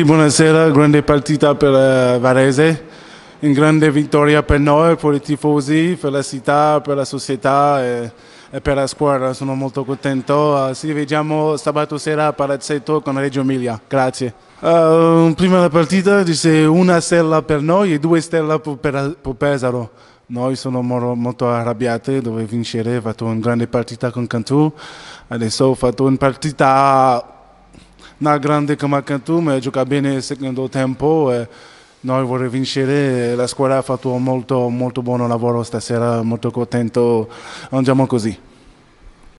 Buonasera, grande partita per eh, Varese, una grande vittoria per noi, per i tifosi, per la città, per la società e, e per la squadra. Sono molto contento. Ah, ci vediamo sabato sera a Palazzetto con Reggio Emilia. Grazie. Uh, prima la partita dice una stella per noi e due stelle per, per Pesaro. Noi siamo molto arrabbiati, dove vincere, ho fatto una grande partita con Cantù, adesso ho fatto una partita una grande come ma gioca bene il secondo tempo. noi vorremmo vincere, la squadra ha fatto molto, molto buon lavoro stasera, molto contento, andiamo così.